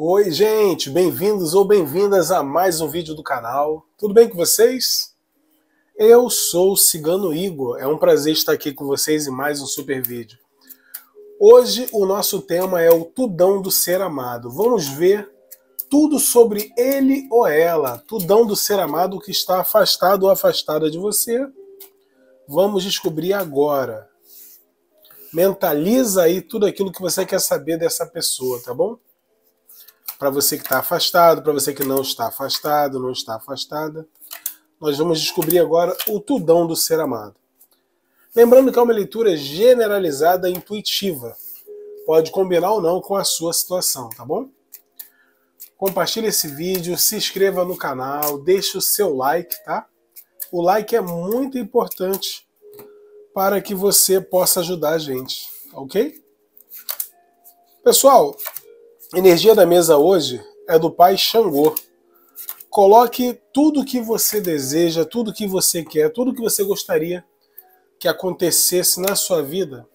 Oi, gente, bem-vindos ou bem-vindas a mais um vídeo do canal. Tudo bem com vocês? Eu sou o Cigano Igor, é um prazer estar aqui com vocês em mais um super vídeo. Hoje o nosso tema é o Tudão do Ser Amado. Vamos ver tudo sobre ele ou ela, Tudão do Ser Amado que está afastado ou afastada de você. Vamos descobrir agora. Mentaliza aí tudo aquilo que você quer saber dessa pessoa, tá bom? para você que está afastado, para você que não está afastado, não está afastada. Nós vamos descobrir agora o tudão do ser amado. Lembrando que é uma leitura generalizada intuitiva. Pode combinar ou não com a sua situação, tá bom? Compartilhe esse vídeo, se inscreva no canal, deixe o seu like, tá? O like é muito importante para que você possa ajudar a gente, ok? Pessoal, Energia da mesa hoje é do pai Xangô. Coloque tudo que você deseja, tudo que você quer, tudo que você gostaria que acontecesse na sua vida.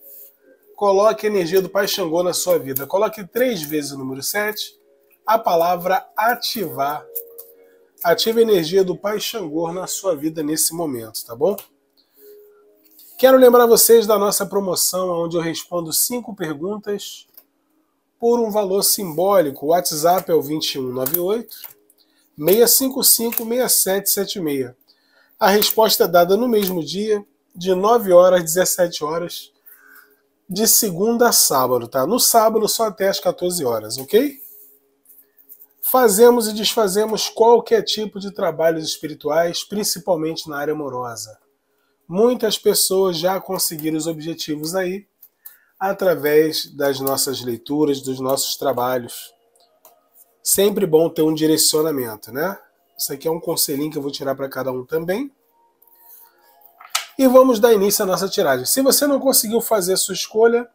Coloque a energia do pai Xangô na sua vida. Coloque três vezes o número 7, a palavra ativar. Ative a energia do pai Xangô na sua vida nesse momento, tá bom? Quero lembrar vocês da nossa promoção, onde eu respondo cinco perguntas por um valor simbólico. O WhatsApp é o 2198 655 6776. A resposta é dada no mesmo dia, de 9 horas às 17 horas, de segunda a sábado, tá? No sábado só até às 14 horas, ok? Fazemos e desfazemos qualquer tipo de trabalhos espirituais, principalmente na área amorosa. Muitas pessoas já conseguiram os objetivos aí, através das nossas leituras, dos nossos trabalhos. Sempre bom ter um direcionamento, né? Isso aqui é um conselhinho que eu vou tirar para cada um também. E vamos dar início à nossa tiragem. Se você não conseguiu fazer a sua escolha,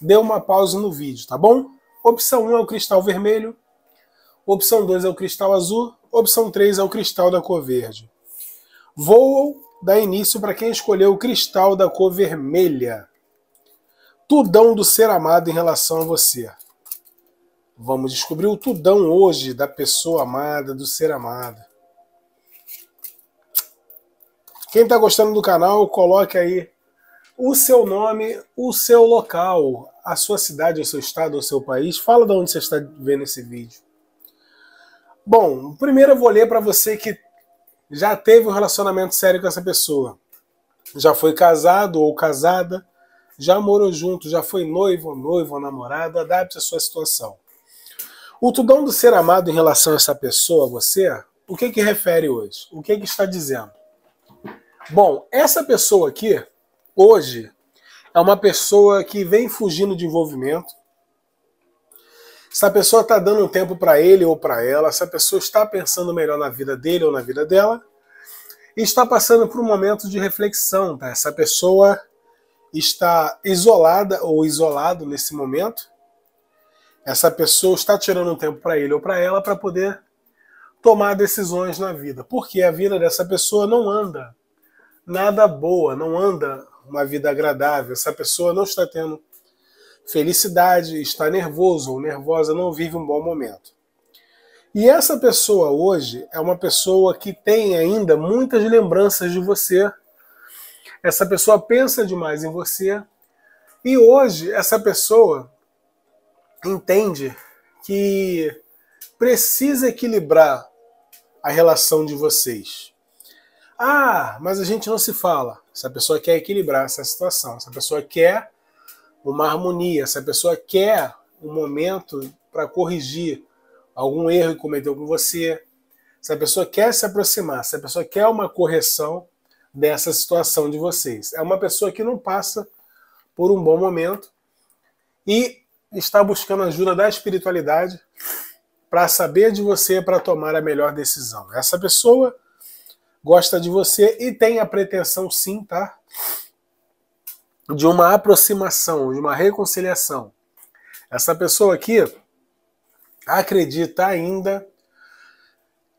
dê uma pausa no vídeo, tá bom? Opção 1 é o cristal vermelho, opção 2 é o cristal azul, opção 3 é o cristal da cor verde. Vou dar início para quem escolheu o cristal da cor vermelha tudão do ser amado em relação a você. Vamos descobrir o tudão hoje da pessoa amada, do ser amado. Quem está gostando do canal, coloque aí o seu nome, o seu local, a sua cidade, o seu estado, o seu país. Fala de onde você está vendo esse vídeo. Bom, primeiro eu vou ler para você que já teve um relacionamento sério com essa pessoa. Já foi casado ou casada já morou junto, já foi noivo, noivo ou namorado, adapte a sua situação. O tudão do ser amado em relação a essa pessoa, a você, o que que refere hoje? O que que está dizendo? Bom, essa pessoa aqui, hoje, é uma pessoa que vem fugindo de envolvimento. Essa pessoa está dando um tempo para ele ou para ela, essa pessoa está pensando melhor na vida dele ou na vida dela, e está passando por um momento de reflexão. Tá? Essa pessoa está isolada ou isolado nesse momento, essa pessoa está tirando um tempo para ele ou para ela para poder tomar decisões na vida, porque a vida dessa pessoa não anda nada boa, não anda uma vida agradável. Essa pessoa não está tendo felicidade, está nervoso ou nervosa, não vive um bom momento. E essa pessoa hoje é uma pessoa que tem ainda muitas lembranças de você essa pessoa pensa demais em você. E hoje essa pessoa entende que precisa equilibrar a relação de vocês. Ah, mas a gente não se fala. Essa pessoa quer equilibrar essa situação. Essa pessoa quer uma harmonia. Essa pessoa quer um momento para corrigir algum erro que cometeu com você. Essa pessoa quer se aproximar. Essa pessoa quer uma correção dessa situação de vocês. É uma pessoa que não passa por um bom momento e está buscando ajuda da espiritualidade para saber de você para tomar a melhor decisão. Essa pessoa gosta de você e tem a pretensão sim, tá? De uma aproximação, de uma reconciliação. Essa pessoa aqui acredita ainda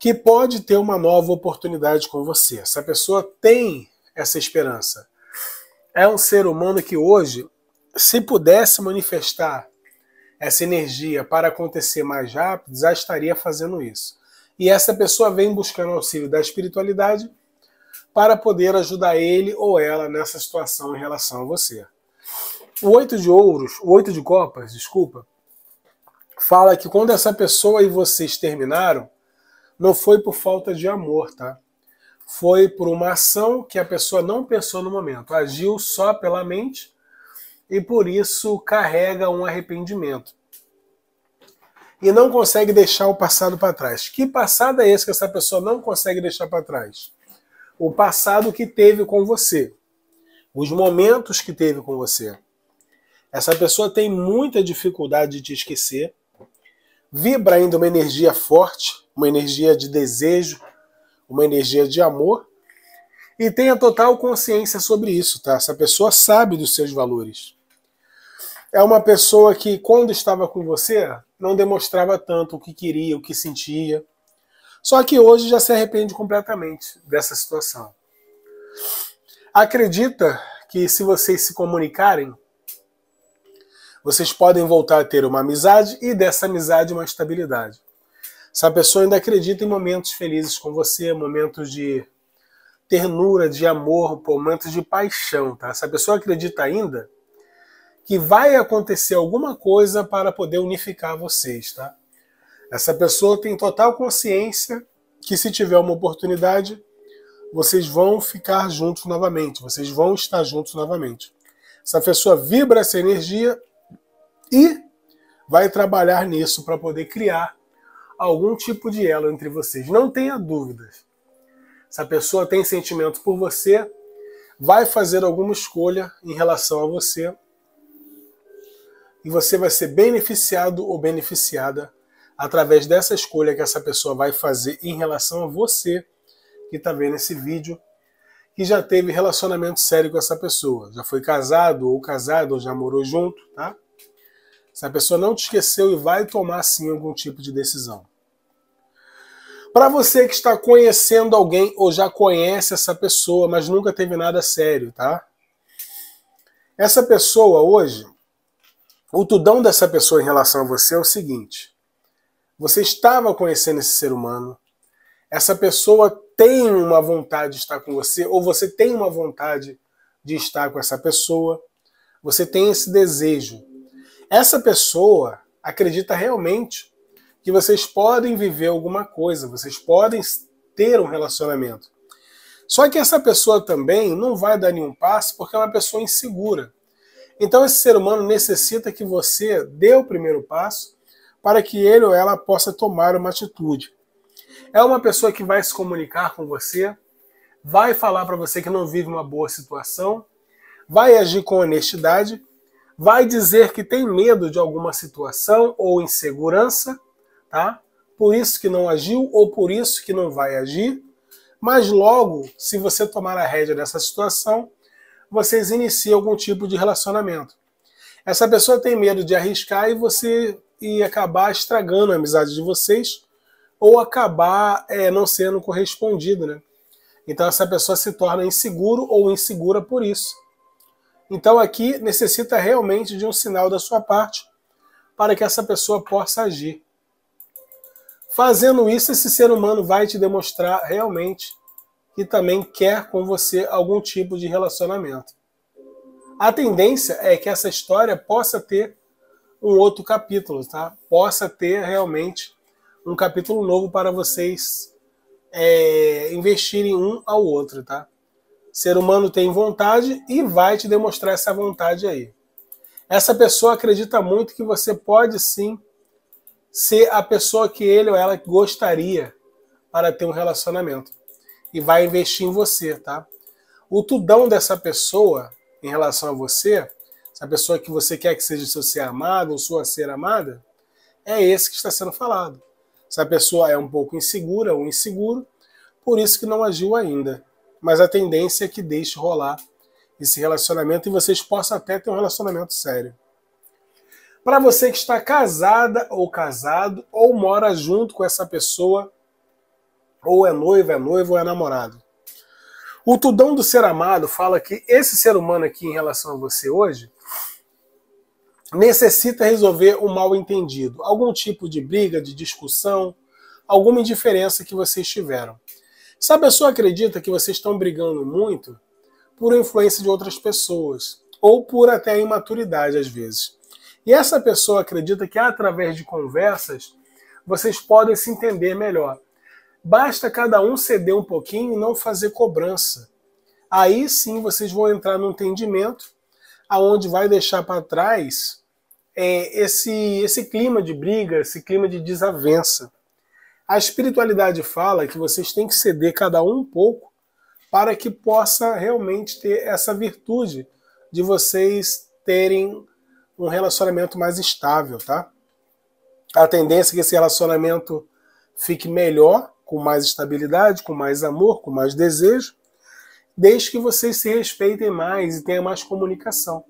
que pode ter uma nova oportunidade com você. Essa pessoa tem essa esperança. É um ser humano que hoje, se pudesse manifestar essa energia para acontecer mais rápido, já estaria fazendo isso. E essa pessoa vem buscando auxílio da espiritualidade para poder ajudar ele ou ela nessa situação em relação a você. O oito de ouros, o oito de copas, desculpa, fala que quando essa pessoa e vocês terminaram, não foi por falta de amor, tá? Foi por uma ação que a pessoa não pensou no momento, agiu só pela mente e por isso carrega um arrependimento. E não consegue deixar o passado para trás. Que passado é esse que essa pessoa não consegue deixar para trás? O passado que teve com você, os momentos que teve com você. Essa pessoa tem muita dificuldade de te esquecer, vibra ainda uma energia forte uma energia de desejo, uma energia de amor e tenha total consciência sobre isso, tá? Essa pessoa sabe dos seus valores. É uma pessoa que, quando estava com você, não demonstrava tanto o que queria, o que sentia. Só que hoje já se arrepende completamente dessa situação. Acredita que, se vocês se comunicarem, vocês podem voltar a ter uma amizade e dessa amizade uma estabilidade. Essa pessoa ainda acredita em momentos felizes com você, momentos de ternura, de amor, momentos de paixão, tá? Essa pessoa acredita ainda que vai acontecer alguma coisa para poder unificar vocês, tá? Essa pessoa tem total consciência que se tiver uma oportunidade, vocês vão ficar juntos novamente, vocês vão estar juntos novamente. Essa pessoa vibra essa energia e vai trabalhar nisso para poder criar algum tipo de elo entre vocês. Não tenha dúvidas. Se a pessoa tem sentimento por você, vai fazer alguma escolha em relação a você e você vai ser beneficiado ou beneficiada através dessa escolha que essa pessoa vai fazer em relação a você que está vendo esse vídeo que já teve relacionamento sério com essa pessoa, já foi casado ou casado ou já morou junto, tá? Se a pessoa não te esqueceu e vai tomar sim algum tipo de decisão. Para você que está conhecendo alguém ou já conhece essa pessoa, mas nunca teve nada sério, tá? Essa pessoa hoje, o tudão dessa pessoa em relação a você é o seguinte: você estava conhecendo esse ser humano, essa pessoa tem uma vontade de estar com você, ou você tem uma vontade de estar com essa pessoa, você tem esse desejo. Essa pessoa acredita realmente que vocês podem viver alguma coisa, vocês podem ter um relacionamento. Só que essa pessoa também não vai dar nenhum passo porque é uma pessoa insegura. Então esse ser humano necessita que você dê o primeiro passo para que ele ou ela possa tomar uma atitude. É uma pessoa que vai se comunicar com você, vai falar para você que não vive uma boa situação, vai agir com honestidade, vai dizer que tem medo de alguma situação ou insegurança tá? Por isso que não agiu ou por isso que não vai agir. Mas logo, se você tomar a rédea dessa situação, vocês iniciam algum tipo de relacionamento. Essa pessoa tem medo de arriscar e você e acabar estragando a amizade de vocês ou acabar é, não sendo correspondido, né? Então essa pessoa se torna inseguro ou insegura por isso. Então aqui necessita realmente de um sinal da sua parte para que essa pessoa possa agir. Fazendo isso, esse ser humano vai te demonstrar realmente que também quer com você algum tipo de relacionamento. A tendência é que essa história possa ter um outro capítulo, tá? Possa ter realmente um capítulo novo para vocês é, investirem um ao outro, tá? ser humano tem vontade e vai te demonstrar essa vontade aí. Essa pessoa acredita muito que você pode sim ser a pessoa que ele ou ela gostaria para ter um relacionamento. E vai investir em você, tá? O tudão dessa pessoa em relação a você, essa pessoa que você quer que seja seu ser amado ou sua ser amada, é esse que está sendo falado. Essa pessoa é um pouco insegura ou inseguro, por isso que não agiu ainda. Mas a tendência é que deixe rolar esse relacionamento e vocês possam até ter um relacionamento sério. Para você que está casada ou casado, ou mora junto com essa pessoa, ou é noiva, é noivo, ou é namorado. O Tudão do Ser Amado fala que esse ser humano aqui em relação a você hoje necessita resolver o mal entendido, algum tipo de briga, de discussão, alguma indiferença que vocês tiveram. Se a pessoa acredita que vocês estão brigando muito por influência de outras pessoas, ou por até imaturidade às vezes. E essa pessoa acredita que através de conversas vocês podem se entender melhor. Basta cada um ceder um pouquinho e não fazer cobrança. Aí sim vocês vão entrar num entendimento aonde vai deixar para trás é, esse, esse clima de briga, esse clima de desavença. A espiritualidade fala que vocês têm que ceder cada um um pouco para que possa realmente ter essa virtude de vocês terem um relacionamento mais estável, tá? A tendência é que esse relacionamento fique melhor, com mais estabilidade, com mais amor, com mais desejo, desde que vocês se respeitem mais e tenham mais comunicação.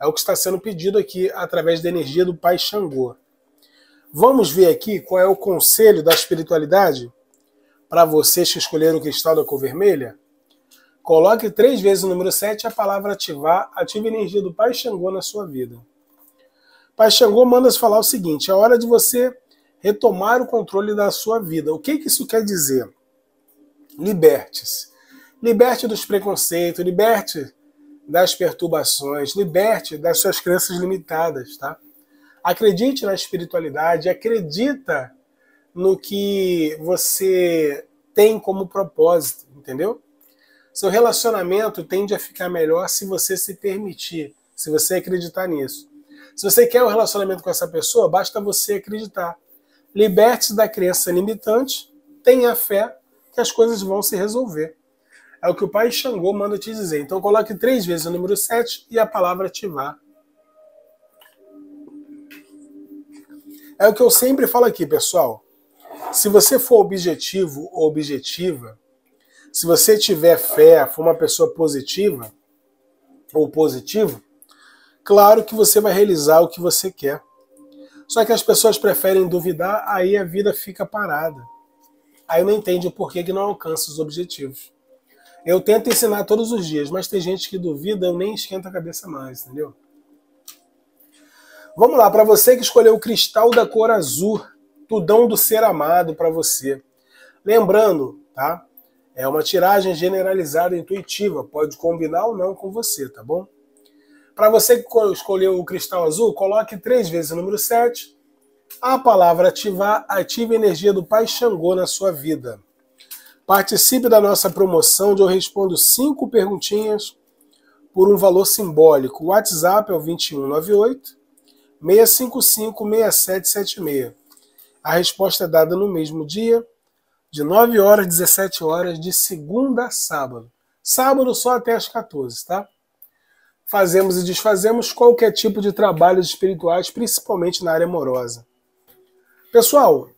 É o que está sendo pedido aqui através da energia do Pai Xangô. Vamos ver aqui qual é o conselho da espiritualidade para vocês que escolheram o cristal da cor vermelha. Coloque três vezes o número 7 a palavra ativar, ative a energia do Pai Xangô na sua vida. Pai Xangô manda -se falar o seguinte: é hora de você retomar o controle da sua vida. O que, que isso quer dizer? Liberte-se. Liberte dos preconceitos, liberte das perturbações, liberte das suas crenças limitadas, tá? Acredite na espiritualidade, acredita no que você tem como propósito, entendeu? Seu relacionamento tende a ficar melhor se você se permitir, se você acreditar nisso. Se você quer um relacionamento com essa pessoa, basta você acreditar. Liberte-se da crença limitante, tenha fé que as coisas vão se resolver. É o que o pai Xangô manda te dizer. Então coloque três vezes o número 7 e a palavra ativar. É o que eu sempre falo aqui, pessoal. Se você for objetivo ou objetiva, se você tiver fé, for uma pessoa positiva ou positivo, claro que você vai realizar o que você quer. Só que as pessoas preferem duvidar, aí a vida fica parada. Aí não entende o porquê que não alcança os objetivos. Eu tento ensinar todos os dias, mas tem gente que duvida, eu nem esquento a cabeça mais, entendeu? Vamos lá, para você que escolheu o cristal da cor azul, tudão do ser amado para você. Lembrando, tá? É uma tiragem generalizada intuitiva, pode combinar ou não com você, tá bom? Para você que escolheu o cristal azul, coloque três vezes o número 7. A palavra ativar ativa a energia do Pai Xangô na sua vida. Participe da nossa promoção, onde eu respondo cinco perguntinhas por um valor simbólico. O WhatsApp é o 2198 655 6776. A resposta é dada no mesmo dia, de 9 horas às 17 horas, de segunda a sábado. Sábado só até as 14, tá? fazemos e desfazemos qualquer tipo de trabalhos espirituais, principalmente na área amorosa. Pessoal,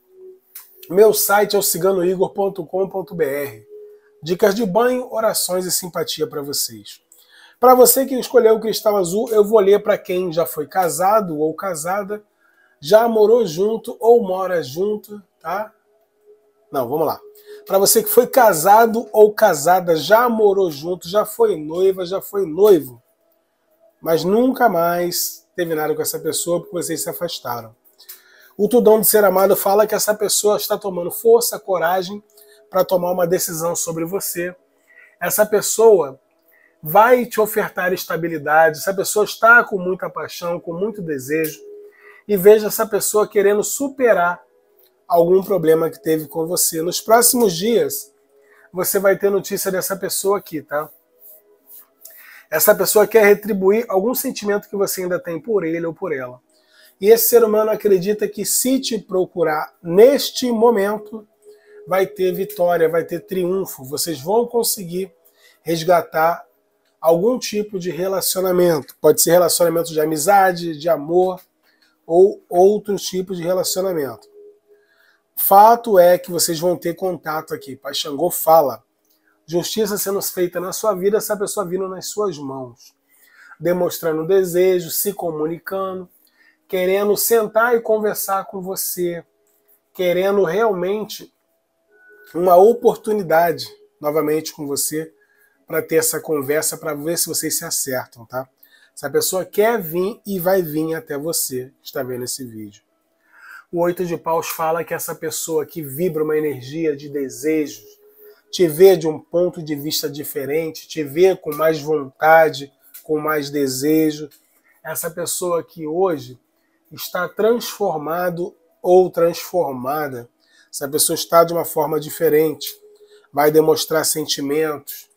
meu site é o ciganoigor.com.br. Dicas de banho, orações e simpatia para vocês. Para você que escolheu o cristal azul, eu vou ler para quem já foi casado ou casada, já morou junto ou mora junto, tá? Não, vamos lá. Para você que foi casado ou casada, já morou junto, já foi noiva, já foi noivo mas nunca mais teve nada com essa pessoa porque vocês se afastaram. O Tudão de Ser Amado fala que essa pessoa está tomando força, coragem para tomar uma decisão sobre você. Essa pessoa vai te ofertar estabilidade, essa pessoa está com muita paixão, com muito desejo, e veja essa pessoa querendo superar algum problema que teve com você. Nos próximos dias, você vai ter notícia dessa pessoa aqui, tá? Essa pessoa quer retribuir algum sentimento que você ainda tem por ele ou por ela. E esse ser humano acredita que se te procurar neste momento, vai ter vitória, vai ter triunfo. Vocês vão conseguir resgatar algum tipo de relacionamento. Pode ser relacionamento de amizade, de amor ou outros tipos de relacionamento. Fato é que vocês vão ter contato aqui. Pai Xangô fala Justiça sendo feita na sua vida, essa pessoa vindo nas suas mãos, demonstrando desejo, se comunicando, querendo sentar e conversar com você, querendo realmente uma oportunidade novamente com você para ter essa conversa, para ver se vocês se acertam, tá? Essa pessoa quer vir e vai vir até você, está vendo esse vídeo. O oito de paus fala que essa pessoa que vibra uma energia de desejos, te ver de um ponto de vista diferente, te ver com mais vontade, com mais desejo. Essa pessoa que hoje está transformado ou transformada. Essa pessoa está de uma forma diferente, vai demonstrar sentimentos,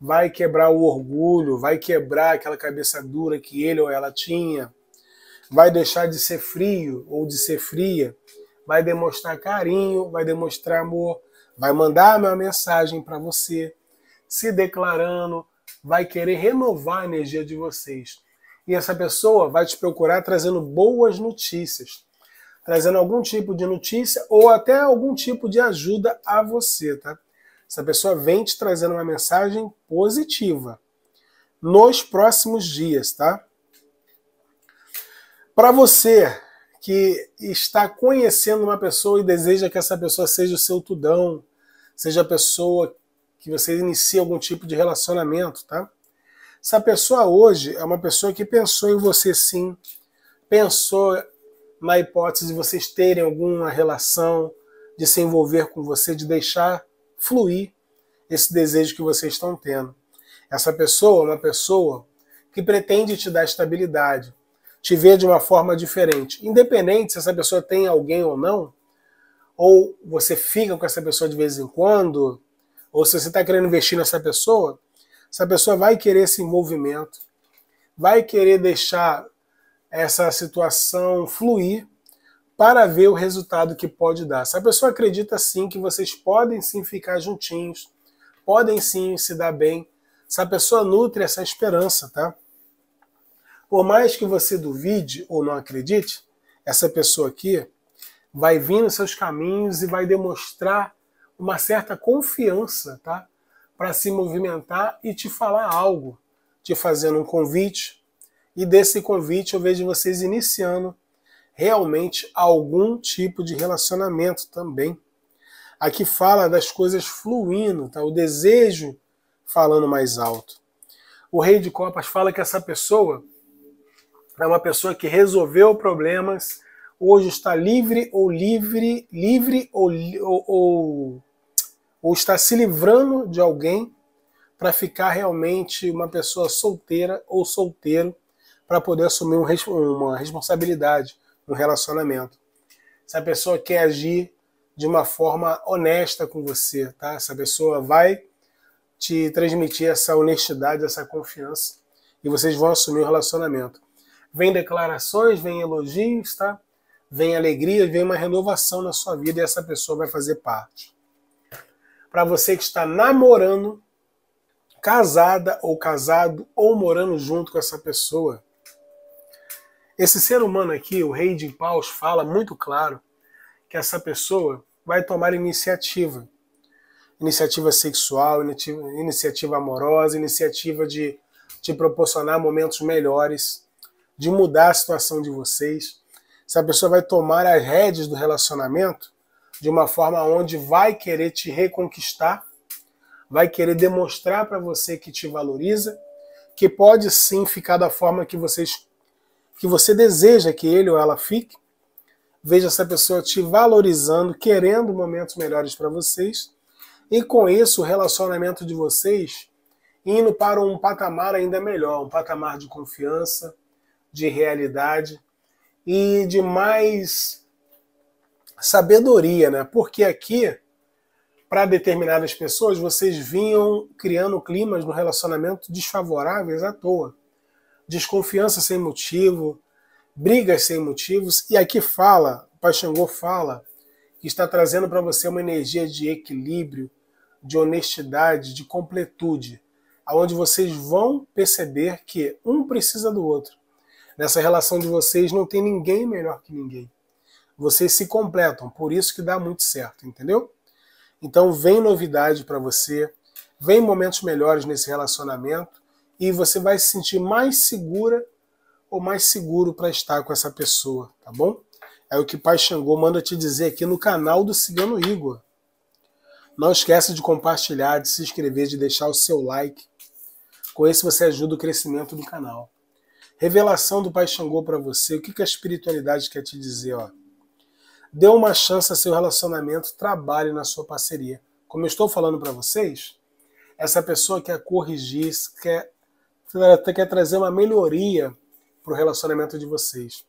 vai quebrar o orgulho, vai quebrar aquela cabeça dura que ele ou ela tinha, vai deixar de ser frio ou de ser fria, vai demonstrar carinho, vai demonstrar amor, vai mandar uma mensagem para você, se declarando, vai querer renovar a energia de vocês. E essa pessoa vai te procurar trazendo boas notícias, trazendo algum tipo de notícia ou até algum tipo de ajuda a você, tá? Essa pessoa vem te trazendo uma mensagem positiva nos próximos dias, tá? Para você que está conhecendo uma pessoa e deseja que essa pessoa seja o seu tudão, seja a pessoa que você inicia algum tipo de relacionamento, tá? Se a pessoa hoje é uma pessoa que pensou em você sim, pensou na hipótese de vocês terem alguma relação, de se envolver com você, de deixar fluir esse desejo que vocês estão tendo. Essa pessoa é uma pessoa que pretende te dar estabilidade, te ver de uma forma diferente. Independente se essa pessoa tem alguém ou não, ou você fica com essa pessoa de vez em quando, ou se você está querendo investir nessa pessoa, essa pessoa vai querer esse envolvimento, vai querer deixar essa situação fluir para ver o resultado que pode dar. Se a pessoa acredita sim que vocês podem sim ficar juntinhos, podem sim se dar bem, se a pessoa nutre essa esperança, tá? Por mais que você duvide ou não acredite, essa pessoa aqui, vai vir nos seus caminhos e vai demonstrar uma certa confiança, tá? Para se movimentar e te falar algo, te fazendo um convite. E desse convite eu vejo vocês iniciando realmente algum tipo de relacionamento também. Aqui fala das coisas fluindo, tá? O desejo falando mais alto. O Rei de Copas fala que essa pessoa é uma pessoa que resolveu problemas hoje está livre ou livre, livre ou, ou, ou, ou está se livrando de alguém para ficar realmente uma pessoa solteira ou solteiro para poder assumir uma responsabilidade no relacionamento. Se a pessoa quer agir de uma forma honesta com você, tá? Essa pessoa vai te transmitir essa honestidade, essa confiança e vocês vão assumir o um relacionamento. Vem declarações, vem elogios, tá? vem alegria, vem uma renovação na sua vida e essa pessoa vai fazer parte. Para você que está namorando, casada ou casado ou morando junto com essa pessoa, esse ser humano aqui, o rei de paus, fala muito claro que essa pessoa vai tomar iniciativa. Iniciativa sexual, iniciativa amorosa, iniciativa de te proporcionar momentos melhores, de mudar a situação de vocês se a pessoa vai tomar as redes do relacionamento de uma forma onde vai querer te reconquistar, vai querer demonstrar para você que te valoriza, que pode sim ficar da forma que vocês que você deseja que ele ou ela fique. Veja essa pessoa te valorizando, querendo momentos melhores para vocês. E com isso, o relacionamento de vocês indo para um patamar ainda melhor, um patamar de confiança, de realidade, e de mais sabedoria, né? Porque aqui, para determinadas pessoas, vocês vinham criando climas no relacionamento desfavoráveis à toa. Desconfiança sem motivo, brigas sem motivos, e aqui fala, o Pai Xangô fala, que está trazendo para você uma energia de equilíbrio, de honestidade, de completude, aonde vocês vão perceber que um precisa do outro. Nessa relação de vocês não tem ninguém melhor que ninguém. Vocês se completam, por isso que dá muito certo, entendeu? Então vem novidade para você, vem momentos melhores nesse relacionamento e você vai se sentir mais segura ou mais seguro para estar com essa pessoa, tá bom? É o que Pai Xangô manda te dizer aqui no canal do Cigano Igor. Não esqueça de compartilhar, de se inscrever, de deixar o seu like. Com isso você ajuda o crescimento do canal. Revelação do Pai Xangô para você. O que, que a espiritualidade quer te dizer? Ó? Dê uma chance a seu relacionamento, trabalhe na sua parceria. Como eu estou falando para vocês, essa pessoa quer corrigir, quer, quer trazer uma melhoria para o relacionamento de vocês.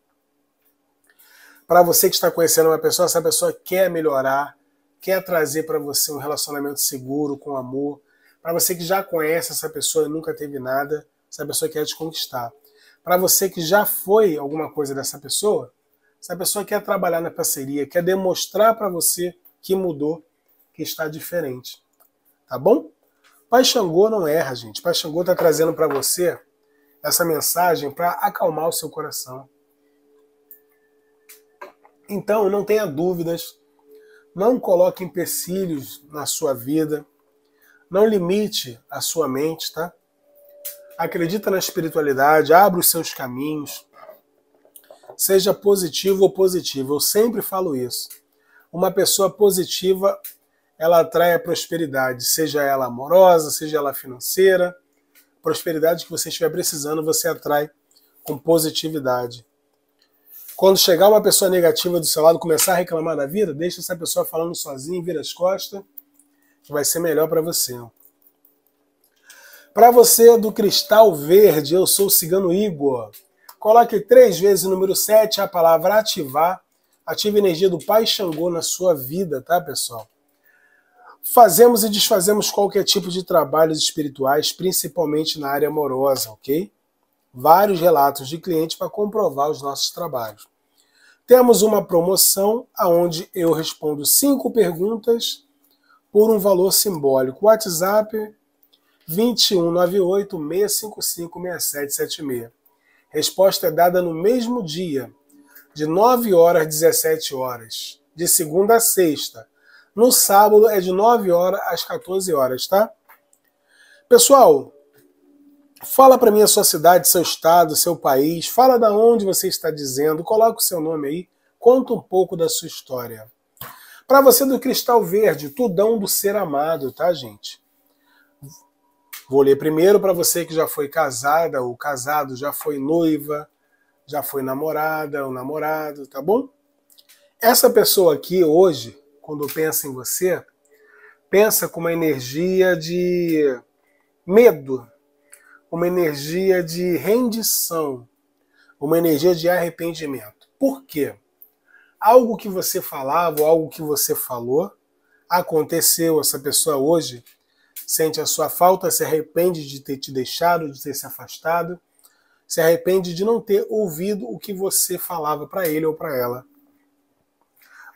Para você que está conhecendo uma pessoa, essa pessoa quer melhorar, quer trazer para você um relacionamento seguro, com amor. Para você que já conhece essa pessoa e nunca teve nada, essa pessoa quer te conquistar para você que já foi alguma coisa dessa pessoa, essa pessoa quer trabalhar na parceria, quer demonstrar para você que mudou, que está diferente. Tá bom? Pai Xangô não erra, gente. Pai Xangô está trazendo para você essa mensagem para acalmar o seu coração. Então, não tenha dúvidas, não coloque empecilhos na sua vida, não limite a sua mente, tá? acredita na espiritualidade, abre os seus caminhos. Seja positivo ou positivo, eu sempre falo isso. Uma pessoa positiva, ela atrai a prosperidade, seja ela amorosa, seja ela financeira. Prosperidade que você estiver precisando, você atrai com positividade. Quando chegar uma pessoa negativa do seu lado, começar a reclamar da vida, deixa essa pessoa falando sozinha, vira as costas, que vai ser melhor para você. Para você do Cristal Verde, eu sou o Cigano Igor. Coloque três vezes o número 7, a palavra ativar. Ative a energia do Pai Xangô na sua vida, tá, pessoal? Fazemos e desfazemos qualquer tipo de trabalhos espirituais, principalmente na área amorosa, ok? Vários relatos de clientes para comprovar os nossos trabalhos. Temos uma promoção aonde eu respondo cinco perguntas por um valor simbólico. WhatsApp 2198 655 6776. Resposta é dada no mesmo dia, de 9 horas às 17 horas, de segunda a sexta. No sábado é de 9 horas às 14 horas, tá? Pessoal, fala para mim a sua cidade, seu estado, seu país, fala da onde você está dizendo, coloca o seu nome aí, conta um pouco da sua história. Para você do Cristal Verde, tudão do ser amado, tá, gente? Vou ler primeiro para você que já foi casada ou casado, já foi noiva, já foi namorada ou namorado, tá bom? Essa pessoa aqui hoje, quando pensa em você, pensa com uma energia de medo, uma energia de rendição, uma energia de arrependimento. Por quê? Algo que você falava, algo que você falou, aconteceu, essa pessoa hoje sente a sua falta, se arrepende de ter te deixado, de ter se afastado, se arrepende de não ter ouvido o que você falava para ele ou para ela.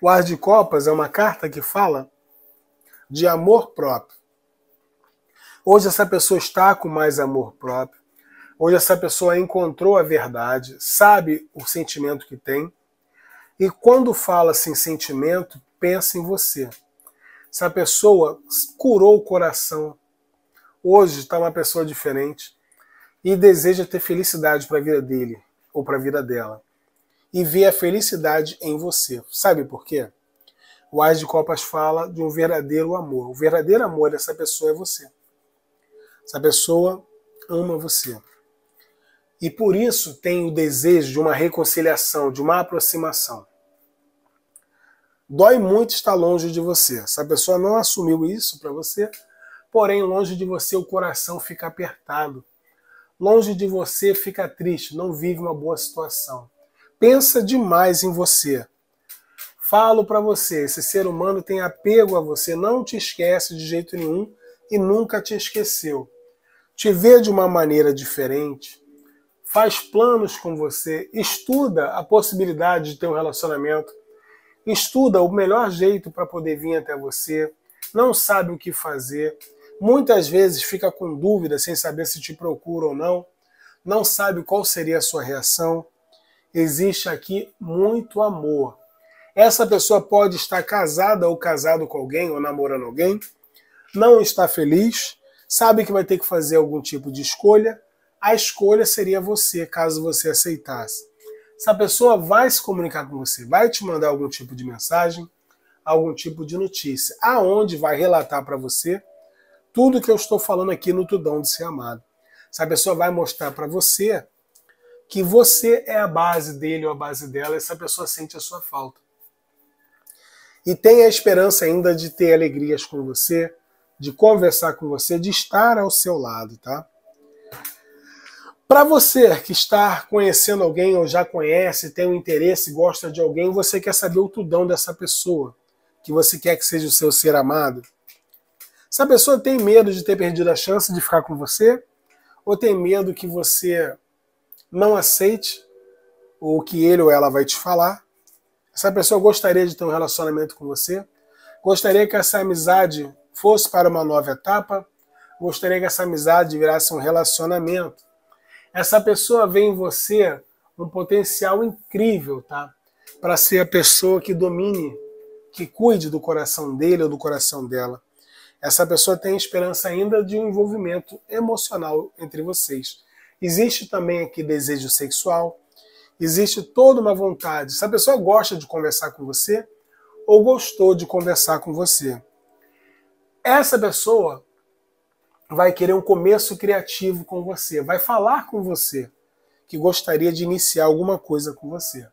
O Ar de Copas é uma carta que fala de amor próprio. Hoje essa pessoa está com mais amor próprio. Hoje essa pessoa encontrou a verdade, sabe o sentimento que tem. E quando fala-se em sentimento, pensa em você se a pessoa curou o coração, hoje está uma pessoa diferente e deseja ter felicidade para a vida dele ou para a vida dela e vê a felicidade em você. Sabe por quê? O As de Copas fala de um verdadeiro amor. O verdadeiro amor dessa pessoa é você. Essa pessoa ama você. E por isso tem o desejo de uma reconciliação, de uma aproximação. Dói muito estar longe de você. Essa pessoa não assumiu isso para você, porém, longe de você o coração fica apertado. Longe de você fica triste, não vive uma boa situação. Pensa demais em você. Falo para você, esse ser humano tem apego a você, não te esquece de jeito nenhum e nunca te esqueceu. Te vê de uma maneira diferente, faz planos com você, estuda a possibilidade de ter um relacionamento estuda o melhor jeito para poder vir até você, não sabe o que fazer, muitas vezes fica com dúvida sem saber se te procura ou não, não sabe qual seria a sua reação. Existe aqui muito amor. Essa pessoa pode estar casada ou casado com alguém ou namorando alguém, não está feliz, sabe que vai ter que fazer algum tipo de escolha. A escolha seria você, caso você aceitasse essa pessoa vai se comunicar com você, vai te mandar algum tipo de mensagem, algum tipo de notícia, aonde vai relatar para você tudo que eu estou falando aqui no Tudão de Ser Amado. Essa pessoa vai mostrar para você que você é a base dele ou a base dela, essa pessoa sente a sua falta. E tem a esperança ainda de ter alegrias com você, de conversar com você, de estar ao seu lado, tá? Para você que está conhecendo alguém ou já conhece, tem um interesse, gosta de alguém, você quer saber o tudão dessa pessoa, que você quer que seja o seu ser amado. Essa pessoa tem medo de ter perdido a chance de ficar com você? Ou tem medo que você não aceite o que ele ou ela vai te falar? Essa pessoa gostaria de ter um relacionamento com você? Gostaria que essa amizade fosse para uma nova etapa? Gostaria que essa amizade virasse um relacionamento? Essa pessoa vê em você um potencial incrível, tá? Para ser a pessoa que domine, que cuide do coração dele ou do coração dela. Essa pessoa tem esperança ainda de um envolvimento emocional entre vocês. Existe também aqui desejo sexual, existe toda uma vontade. Se a pessoa gosta de conversar com você ou gostou de conversar com você, essa pessoa vai querer um começo criativo com você, vai falar com você que gostaria de iniciar alguma coisa com você.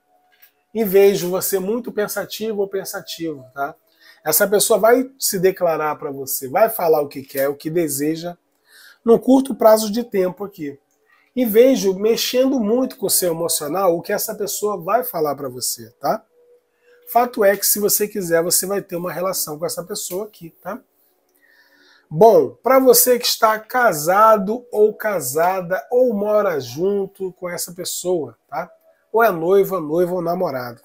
E vejo você muito pensativo ou pensativo, tá? Essa pessoa vai se declarar para você, vai falar o que quer, o que deseja, num curto prazo de tempo aqui. E vejo mexendo muito com o seu emocional o que essa pessoa vai falar para você, tá? Fato é que se você quiser, você vai ter uma relação com essa pessoa aqui, tá? Bom, para você que está casado ou casada ou mora junto com essa pessoa, tá? Ou é noiva, noiva ou namorado.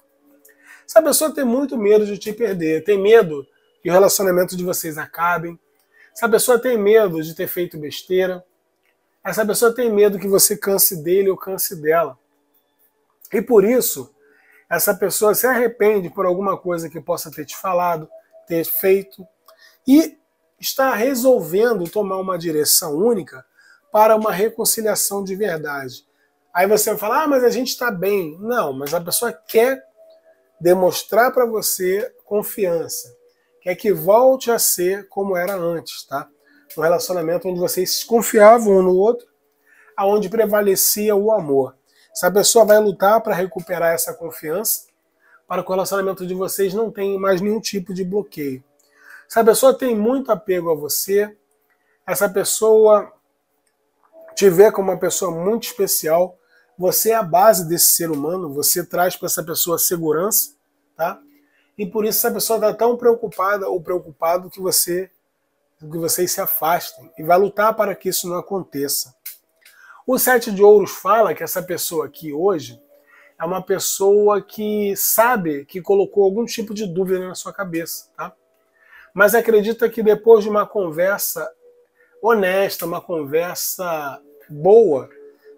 Essa pessoa tem muito medo de te perder, tem medo que o relacionamento de vocês acabem. Essa pessoa tem medo de ter feito besteira. Essa pessoa tem medo que você canse dele ou canse dela. E por isso, essa pessoa se arrepende por alguma coisa que possa ter te falado, ter feito. E está resolvendo tomar uma direção única para uma reconciliação de verdade. Aí você vai falar, ah, mas a gente está bem. Não, mas a pessoa quer demonstrar para você confiança. Quer que volte a ser como era antes, tá? Um relacionamento onde vocês confiavam um no outro, aonde prevalecia o amor. Essa pessoa vai lutar para recuperar essa confiança, para que o relacionamento de vocês não tenha mais nenhum tipo de bloqueio. Essa pessoa tem muito apego a você, essa pessoa te vê como uma pessoa muito especial, você é a base desse ser humano, você traz para essa pessoa segurança, tá? E por isso essa pessoa está tão preocupada ou preocupado que você que vocês se afastem e vai lutar para que isso não aconteça. O Sete de Ouros fala que essa pessoa aqui hoje é uma pessoa que sabe que colocou algum tipo de dúvida na sua cabeça, tá? mas acredita que depois de uma conversa honesta, uma conversa boa,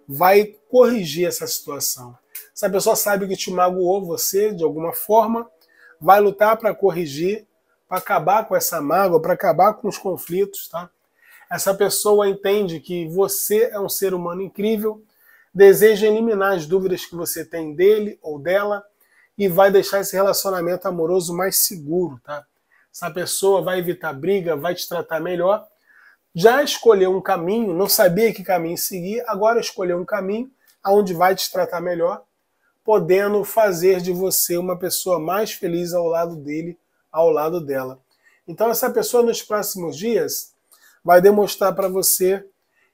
vai corrigir essa situação. Se a pessoa sabe que te magoou você de alguma forma, vai lutar para corrigir, para acabar com essa mágoa, para acabar com os conflitos, tá? Essa pessoa entende que você é um ser humano incrível, deseja eliminar as dúvidas que você tem dele ou dela e vai deixar esse relacionamento amoroso mais seguro, tá? essa pessoa vai evitar briga, vai te tratar melhor. Já escolheu um caminho, não sabia que caminho seguir, agora escolheu um caminho aonde vai te tratar melhor, podendo fazer de você uma pessoa mais feliz ao lado dele, ao lado dela. Então essa pessoa nos próximos dias vai demonstrar para você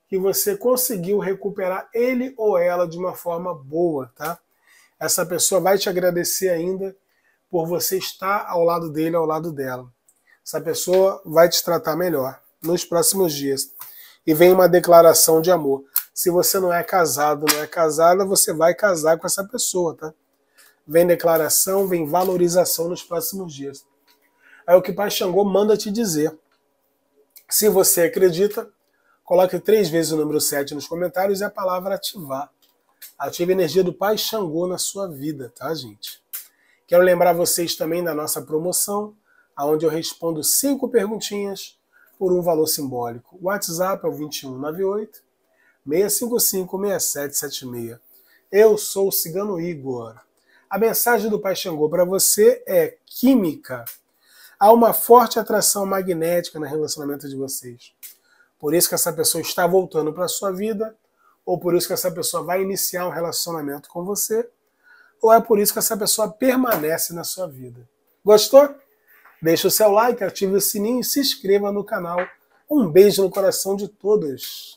que você conseguiu recuperar ele ou ela de uma forma boa, tá? Essa pessoa vai te agradecer ainda por você estar ao lado dele, ao lado dela. Essa pessoa vai te tratar melhor nos próximos dias. E vem uma declaração de amor. Se você não é casado, não é casada, você vai casar com essa pessoa, tá? Vem declaração, vem valorização nos próximos dias. Aí é o que o Pai Xangô manda te dizer. Se você acredita, coloque três vezes o número 7 nos comentários e a palavra ativar. Ative a energia do Pai Xangô na sua vida, tá, gente? Quero lembrar vocês também da nossa promoção, aonde eu respondo cinco perguntinhas por um valor simbólico. O WhatsApp é o 2198 655 6776. Eu sou o Cigano Igor. A mensagem do Pai Xangô para você é química. Há uma forte atração magnética no relacionamento de vocês. Por isso que essa pessoa está voltando para a sua vida, ou por isso que essa pessoa vai iniciar um relacionamento com você, ou é por isso que essa pessoa permanece na sua vida. Gostou? Deixe o seu like, ative o sininho e se inscreva no canal. Um beijo no coração de todos.